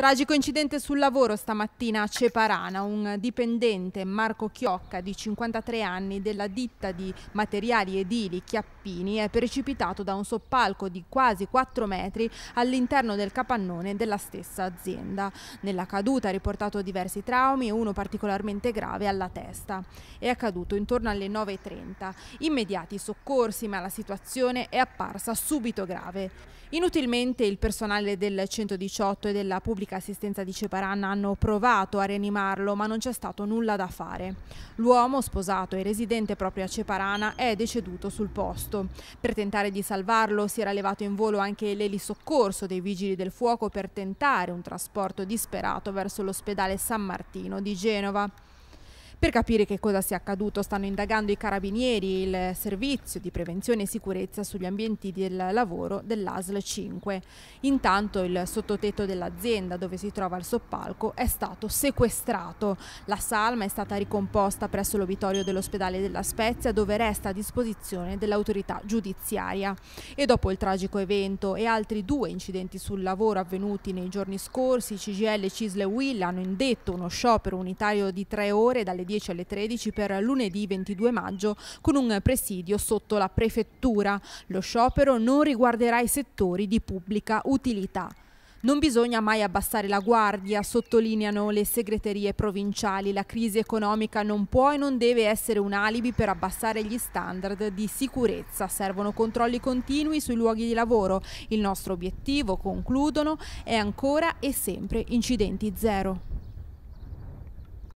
Tragico incidente sul lavoro stamattina a Ceparana. Un dipendente, Marco Chiocca, di 53 anni, della ditta di materiali edili Chiappini, è precipitato da un soppalco di quasi 4 metri all'interno del capannone della stessa azienda. Nella caduta ha riportato diversi traumi e uno particolarmente grave alla testa. È accaduto intorno alle 9.30. Immediati soccorsi, ma la situazione è apparsa subito grave. Inutilmente il personale del 118 e della pubblica medica assistenza di Ceparan hanno provato a rianimarlo ma non c'è stato nulla da fare. L'uomo, sposato e residente proprio a Ceparana, è deceduto sul posto. Per tentare di salvarlo si era levato in volo anche l'elisoccorso dei vigili del fuoco per tentare un trasporto disperato verso l'ospedale San Martino di Genova. Per capire che cosa sia accaduto stanno indagando i carabinieri, il servizio di prevenzione e sicurezza sugli ambienti del lavoro dell'ASL 5. Intanto il sottotetto dell'azienda dove si trova il soppalco è stato sequestrato. La salma è stata ricomposta presso l'obitorio dell'ospedale della Spezia dove resta a disposizione dell'autorità giudiziaria. E dopo il tragico evento e altri due incidenti sul lavoro avvenuti nei giorni scorsi, CGL, Cisle Will hanno indetto uno sciopero unitario di tre ore dalle 10 alle 13 per lunedì 22 maggio con un presidio sotto la prefettura. Lo sciopero non riguarderà i settori di pubblica utilità. Non bisogna mai abbassare la guardia, sottolineano le segreterie provinciali. La crisi economica non può e non deve essere un alibi per abbassare gli standard di sicurezza. Servono controlli continui sui luoghi di lavoro. Il nostro obiettivo, concludono, è ancora e sempre incidenti zero.